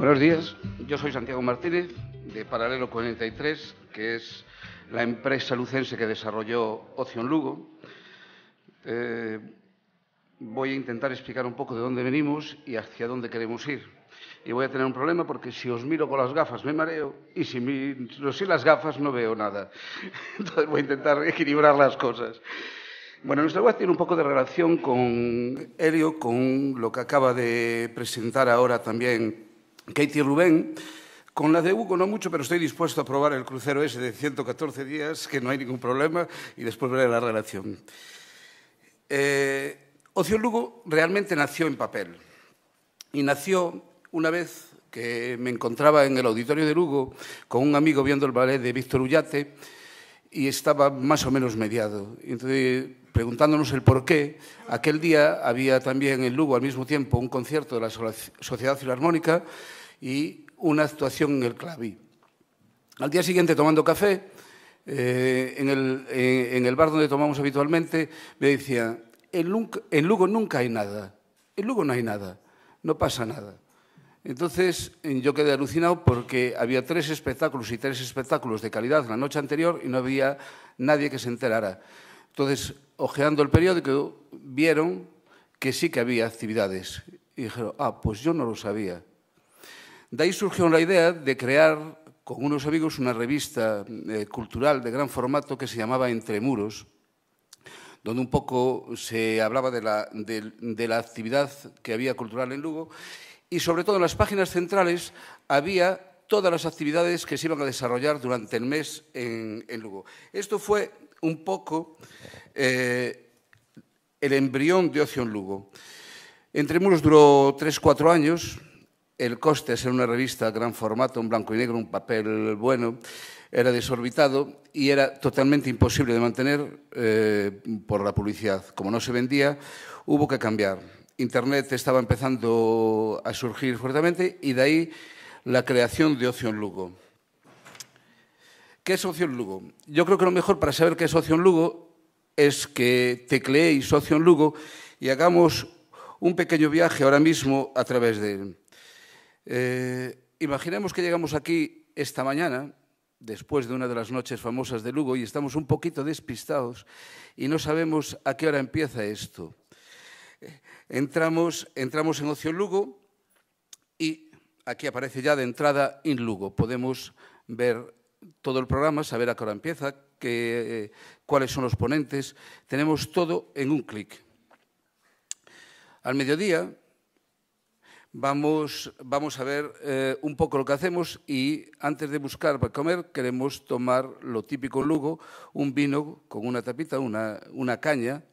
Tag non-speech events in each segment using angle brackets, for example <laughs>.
Buenos días, yo soy Santiago Martínez de Paralelo 43, que es la empresa lucense que desarrolló Ocio Lugo. Eh, voy a intentar explicar un poco de dónde venimos y hacia dónde queremos ir. Y voy a tener un problema porque si os miro con las gafas me mareo y si miro sin las gafas no veo nada. <laughs> Entonces voy a intentar equilibrar las cosas. Bueno, nuestra web tiene un poco de relación con Helio, con lo que acaba de presentar ahora también Katie Rubén. Con la de Hugo no mucho, pero estoy dispuesto a probar el crucero ese de 114 días, que no hay ningún problema, y después veré la relación. Eh, Ocio Lugo realmente nació en papel. Y nació una vez que me encontraba en el auditorio de Lugo con un amigo viendo el ballet de Víctor Ullate y estaba más o menos mediado. Entonces, preguntándonos el por qué, aquel día había también en Lugo al mismo tiempo un concierto de la Sociedad Filarmónica y una actuación en el claví. Al día siguiente, tomando café, eh, eh, en, el, bar donde tomamos habitualmente, me decía, en, en Lugo nunca hay nada, en Lugo no hay nada, no pasa nada. Entonces eh, yo quedé alucinado porque había tres espectáculos y tres espectáculos de calidad la noche anterior y no había nadie que se enterara. Entonces, ojeando el periódico, vieron que sí que había actividades. Y dijeron, ah, pues yo no lo sabía. De ahí surgió la idea de crear con unos amigos una revista eh, cultural de gran formato que se llamaba Entre Muros, donde un poco se hablaba de la, actividad que había cultural en Lugo y sobre todo en las páginas centrales había todas las actividades que se iban a desarrollar durante el mes en, Lugo. Esto fue un poco eh, el embrión de Ocio en Lugo. Entre muros duró tres, cuatro años el coste de ser una revista gran formato, un blanco y negro, un papel bueno, era desorbitado y era totalmente imposible de mantener eh, por la publicidad. Como no se vendía, hubo que cambiar. Internet estaba empezando a surgir fuertemente y de ahí la creación de Ocio en Lugo. ¿Qué es Ocio en Lugo? Yo creo que lo mejor para saber qué es Ocio en Lugo es que tecleéis Ocio en Lugo y hagamos un pequeño viaje ahora mismo a través de él. Eh, imaginemos que llegamos aquí esta mañana, después de una de las noches famosas de Lugo, y estamos un poquito despistados y no sabemos a qué hora empieza esto. Eh, entramos, entramos en Ocio Lugo y aquí aparece ya de entrada In Lugo. Podemos ver todo el programa, saber a qué hora empieza, que, eh, cuáles son los ponentes. Tenemos todo en un clic. Al mediodía vamos, vamos a ver eh, un poco lo que hacemos y antes de buscar para comer queremos tomar lo típico Lugo, un vino con una tapita, una, caña.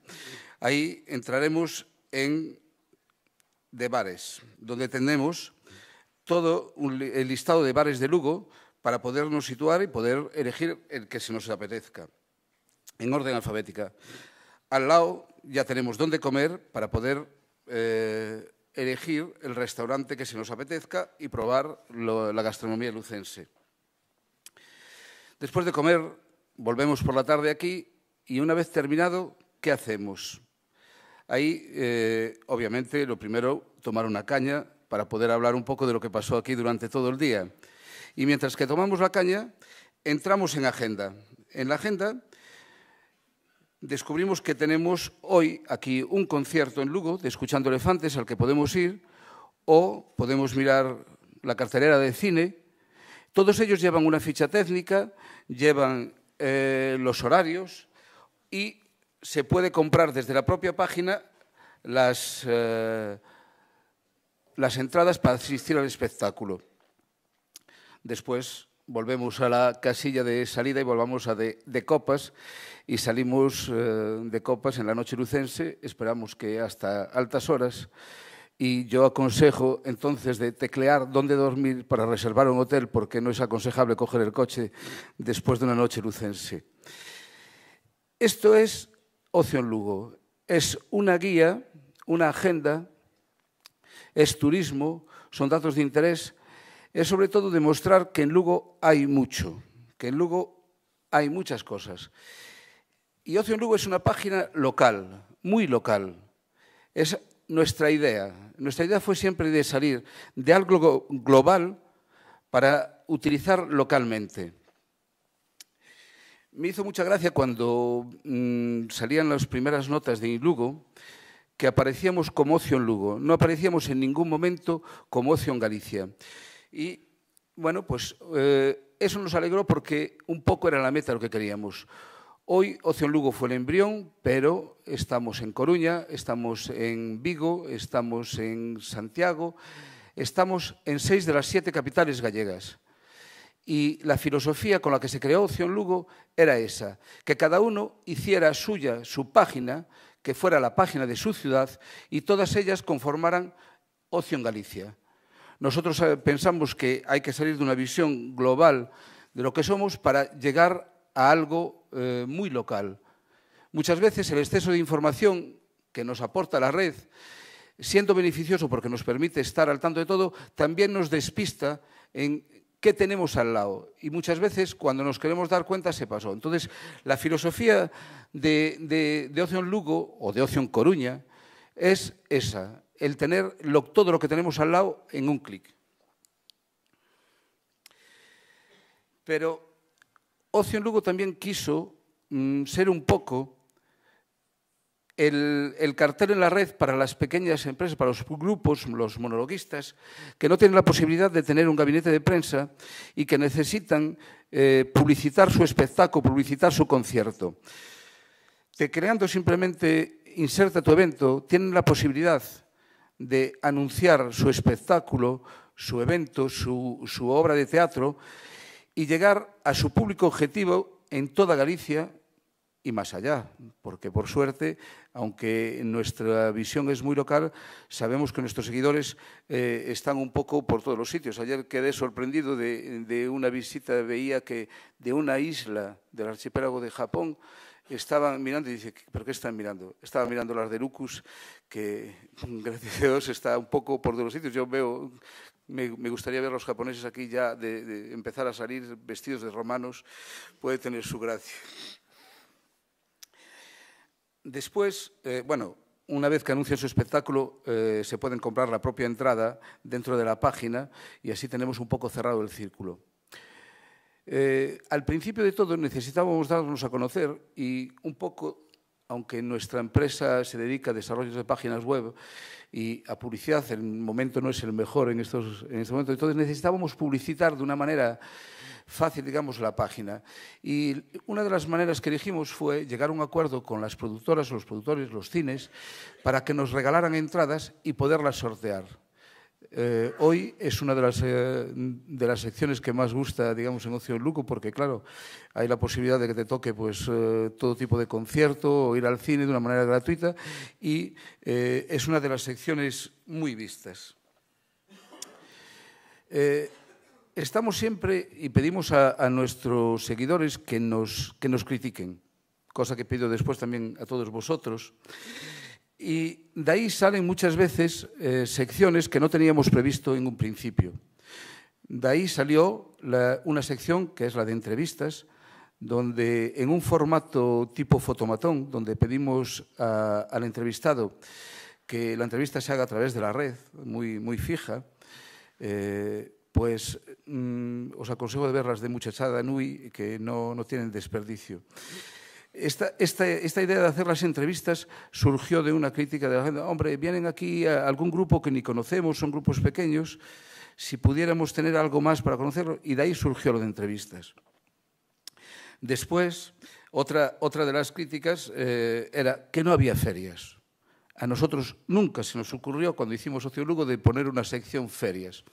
Ahí entraremos en de bares, donde tenemos todo el listado de bares de Lugo para podernos situar y poder elegir el que se nos apetezca, en orden alfabética. Al lado ya tenemos dónde comer para poder eh, elegir el restaurante que se nos apetezca y probar la gastronomía lucense. Después de comer, volvemos por la tarde aquí y una vez terminado, ¿qué hacemos? Ahí, eh, obviamente, lo primero, tomar una caña para poder hablar un poco de lo que pasó aquí durante todo el día. Y mientras que tomamos la caña, entramos en agenda. En la agenda descubrimos que tenemos hoy aquí un concierto en Lugo de Escuchando Elefantes al que podemos ir o podemos mirar la cartelera de cine. Todos ellos llevan una ficha técnica, llevan eh, los horarios y se puede comprar desde la propia página las, eh, las entradas para asistir al espectáculo. Después volvemos a la casilla de salida y volvamos a de, copas y salimos eh, de copas en la noche lucense, esperamos que hasta altas horas y yo aconsejo entonces de teclear dónde dormir para reservar un hotel porque no es aconsejable coger el coche después de una noche lucense. Esto es Ocio en Lugo, es una guía, una agenda, es turismo, son datos de interés es sobre todo demostrar que en Lugo hay mucho, que en Lugo hay muchas cosas. Y Ocio en Lugo es una página local, muy local. Es nuestra idea. Nuestra idea fue siempre de salir de algo global para utilizar localmente. Me hizo mucha gracia cuando mm, salían las primeras notas de Lugo que aparecíamos como Ocio en Lugo. No aparecíamos en ningún momento como Ocio en Galicia. Y bueno, pues eh, eso nos alegró porque un poco era la meta lo que queríamos. Hoy Oción Lugo fue el embrión, pero estamos en Coruña, estamos en Vigo, estamos en Santiago, estamos en seis de las siete capitales gallegas. Y la filosofía con la que se creó Oción Lugo era esa, que cada uno hiciera suya su página, que fuera la página de su ciudad, y todas ellas conformaran Oción Galicia. Nosotros eh, pensamos que hay que salir de una visión global de lo que somos para llegar a algo eh, muy local. Muchas veces el exceso de información que nos aporta la red, siendo beneficioso porque nos permite estar al tanto de todo, también nos despista en qué tenemos al lado. Y muchas veces cuando nos queremos dar cuenta se pasó. Entonces, la filosofía de, de, de Ocean Lugo o de Ocean Coruña es esa, el tener todo lo que tenemos al lado en un clic. Pero Ocio en Lugo también quiso mm, ser un poco el, cartel en la red para las pequeñas empresas, para los grupos, los monologuistas, que no tienen la posibilidad de tener un gabinete de prensa y que necesitan eh, publicitar su espectáculo, publicitar su concierto. Te creando simplemente inserta tu evento, tienen la posibilidad de anunciar su espectáculo, su evento, su, obra de teatro y llegar a su público objetivo en toda Galicia y más allá, porque por suerte, aunque nuestra visión es muy local, sabemos que nuestros seguidores eh, están un poco por todos los sitios. Ayer quedé sorprendido de, de una visita, veía que de una isla del archipiélago de Japón, estaban mirando y dice, ¿pero qué están mirando? Estaban mirando las de Lucus, que <laughs> gracias a Dios está un poco por de los sitios. Yo veo, me, gustaría ver a los japoneses aquí ya de, empezar a salir vestidos de romanos, puede tener su gracia. Después, eh, bueno, una vez que anuncian su espectáculo, eh, se pueden comprar la propia entrada dentro de la página y así tenemos un poco cerrado el círculo. Eh, al principio de todo necesitábamos darnos a conocer y un poco, aunque nuestra empresa se dedica a desarrollos de páginas web y a publicidad, el momento no es el mejor en, estos, en este momento, entonces necesitábamos publicitar de una manera fácil, digamos, la página. Y una de las maneras que elegimos fue llegar a un acuerdo con las productoras, los productores, los cines, para que nos regalaran entradas y poderlas sortear. Eh, hoy es una de las, eh, de las secciones que más gusta, digamos, en Ocio Luco, porque, claro, hay la posibilidad de que te toque pues, eh, todo tipo de concierto o ir al cine de una manera gratuita y es una de las secciones muy vistas. estamos siempre y pedimos a, nuestros seguidores que nos, que nos critiquen, cosa que pido después también a todos vosotros. Y de ahí salen muchas veces eh, secciones que no teníamos previsto en un principio. De ahí salió una sección que es la de entrevistas, donde en un formato tipo fotomatón, donde pedimos al entrevistado que la entrevista se haga a través de la red, muy, fija, eh, pues mm, os aconsejo de verlas de muchachada Nui, que no tienen desperdicio. Esta, idea de hacer las entrevistas surgió de una crítica de la gente. Hombre, vienen aquí a algún grupo que ni conocemos, son grupos pequeños, si pudiéramos tener algo más para conocerlo, y de ahí surgió lo de entrevistas. Después, otra, otra de las críticas eh, era que no había ferias. A nosotros nunca se nos ocurrió, cuando hicimos sociólogo de poner una sección ferias.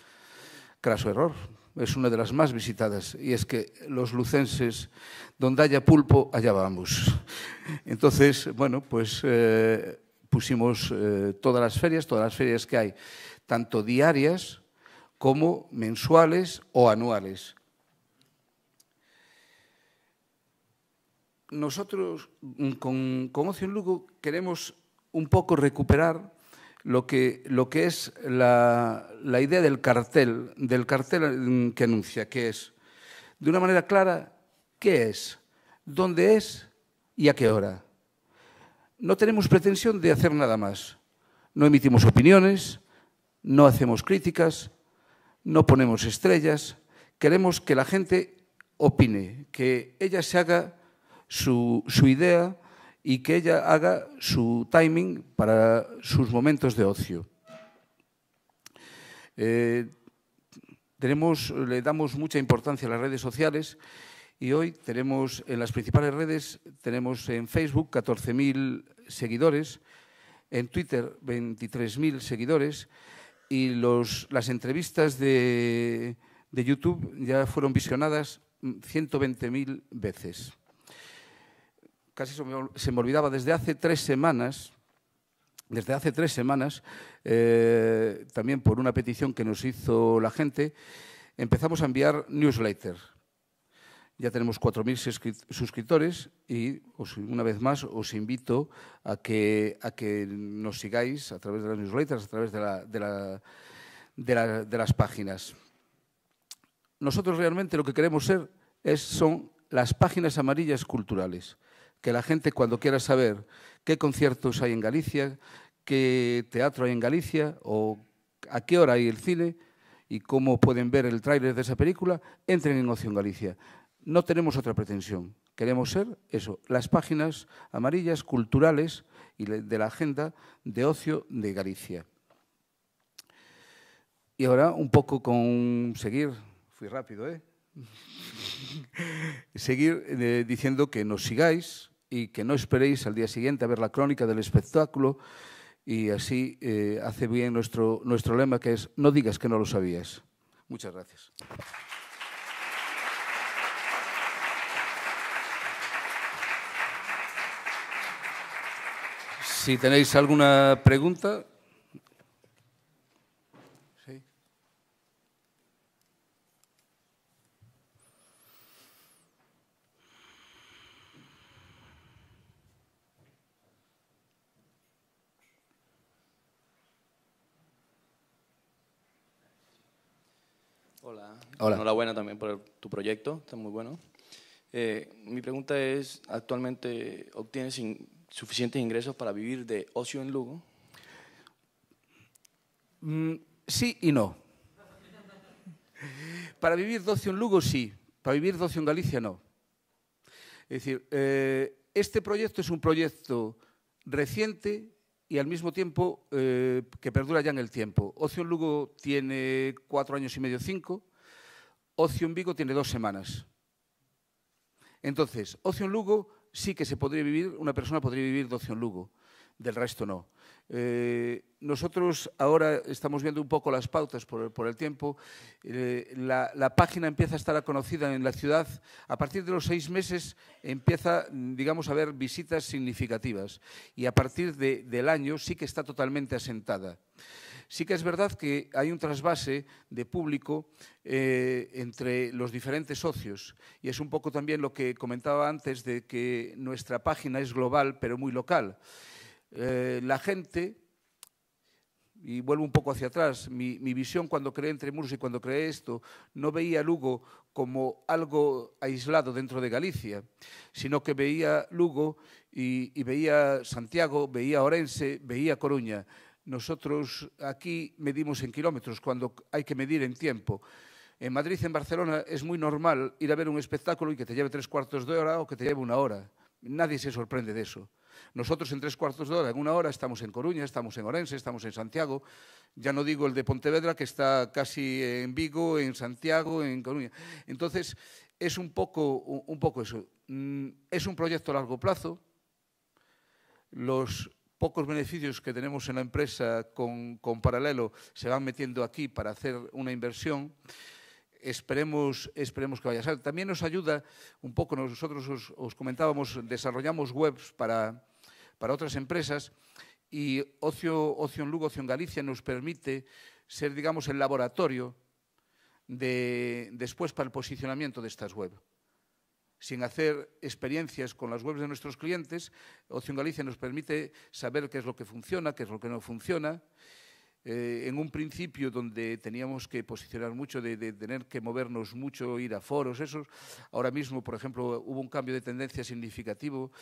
Craso error. es una de las más visitadas, y es que los lucenses, donde haya pulpo, allá vamos. Entonces, bueno, pues eh, pusimos eh, todas las ferias, todas las ferias que hay, tanto diarias como mensuales o anuales. Nosotros con, con Ocio en Lugo queremos un poco recuperar lo que, lo que es la, idea del cartel, del cartel mm, que anuncia, que es. De una manera clara, qué es, dónde es y a qué hora. No tenemos pretensión de hacer nada más. No emitimos opiniones, no hacemos críticas, no ponemos estrellas. Queremos que la gente opine, que ella se haga su, su idea y que ella haga su timing para sus momentos de ocio. Eh, tenemos, le damos mucha importancia a las redes sociales y hoy tenemos en las principales redes, tenemos en Facebook 14.000 seguidores, en Twitter 23.000 seguidores y las entrevistas de, de YouTube ya fueron visionadas 120.000 veces casi se me olvidaba, desde hace tres semanas, desde hace tres semanas, eh, también por una petición que nos hizo la gente, empezamos a enviar newsletters. Ya tenemos 4.000 suscriptores y una vez más os invito a que, a que nos sigáis a través de las newsletters, a través de, de las páginas. Nosotros realmente lo que queremos ser es, son las páginas amarillas culturales que la gente cuando quiera saber qué conciertos hay en Galicia, qué teatro hay en Galicia o a qué hora hay el cine y cómo pueden ver el tráiler de esa película, entren en Ocio en Galicia. No tenemos otra pretensión. Queremos ser eso, las páginas amarillas culturales y de la agenda de ocio de Galicia. Y ahora un poco con seguir, fui rápido, ¿eh? <laughs> seguir eh, diciendo que nos sigáis, y que no esperéis al día siguiente a ver la crónica del espectáculo. Y así eh, hace bien nuestro, nuestro lema que es, no digas que no lo sabías. Muchas gracias. Si tenéis alguna pregunta, Hola. Hola. Enhorabuena también por tu proyecto, está muy bueno. Eh, mi pregunta es, ¿actualmente obtienes suficientes ingresos para vivir de ocio en Lugo? Mm, sí y no. para vivir de ocio en Lugo, sí. Para vivir de ocio en Galicia, no. Es decir, eh, este proyecto es un proyecto reciente y al mismo tiempo eh, que perdura ya en el tiempo. Ocio en Lugo tiene cuatro años y medio, cinco. Ocio en Vigo tiene dos semanas. Entonces, Ocio en Lugo sí que se podría vivir, una persona podría vivir de Ocio en Lugo, del resto no. Eh, nosotros ahora estamos viendo un poco las pautas por, el tiempo. Eh, la, página empieza a estar conocida en la ciudad. A partir de los seis meses empieza, digamos, a haber visitas significativas. Y a partir del año sí que está totalmente asentada. Sí que es verdad que hay un trasvase de público eh, entre los diferentes socios y es un poco también lo que comentaba antes de que nuestra página es global pero muy local. Eh, la gente, y vuelvo un poco hacia atrás, mi, visión cuando creé Entre Muros y cuando creé esto, no veía Lugo como algo aislado dentro de Galicia, sino que veía Lugo y, y veía Santiago, veía Orense, veía Coruña. Nosotros aquí medimos en kilómetros cuando hay que medir en tiempo. En Madrid, en Barcelona, es muy normal ir a ver un espectáculo y que te lleve tres cuartos de hora o que te lleve una hora. Nadie se sorprende de eso. Nosotros en tres cuartos de hora, en una hora, estamos en Coruña, estamos en Orense, estamos en Santiago, ya no digo el de Pontevedra, que está casi en Vigo, en Santiago, en Coruña. Entonces, es un poco, un poco eso. Mm, es un proyecto a largo plazo. Los pocos beneficios que tenemos en la empresa con paralelo se van metiendo aquí para hacer una inversión esperemos, esperemos que vaya a ser. También nos ayuda un poco, nosotros os, os comentábamos, desarrollamos webs para, para otras empresas y Ocio, Ocio en Lugo, Ocio en Galicia nos permite ser, digamos, el laboratorio de, después para el posicionamiento de estas webs. Sin hacer experiencias con las webs de nuestros clientes, Ocio en Galicia nos permite saber qué es lo que funciona, qué es lo que no funciona eh, en un principio donde teníamos que posicionar mucho, de, tener que movernos mucho, ir a foros, esos. Ahora mismo, por ejemplo, hubo un cambio de tendencia significativo,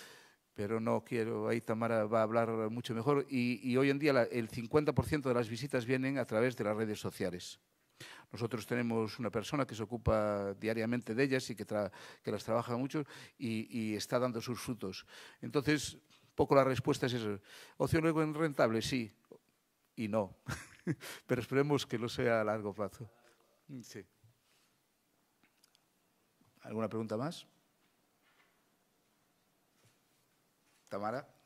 pero no quiero, ahí Tamara va a hablar mucho mejor, y, hoy en día el 50% de las visitas vienen a través de las redes sociales. Nosotros tenemos una persona que se ocupa diariamente de ellas y que, las trabaja mucho y, está dando sus frutos. Entonces, poco la respuesta es eso. Ocio en rentable? Sí y no. <laughs> Pero esperemos que lo sea a largo plazo. Mm, sí. ¿Alguna pregunta más? Tamara.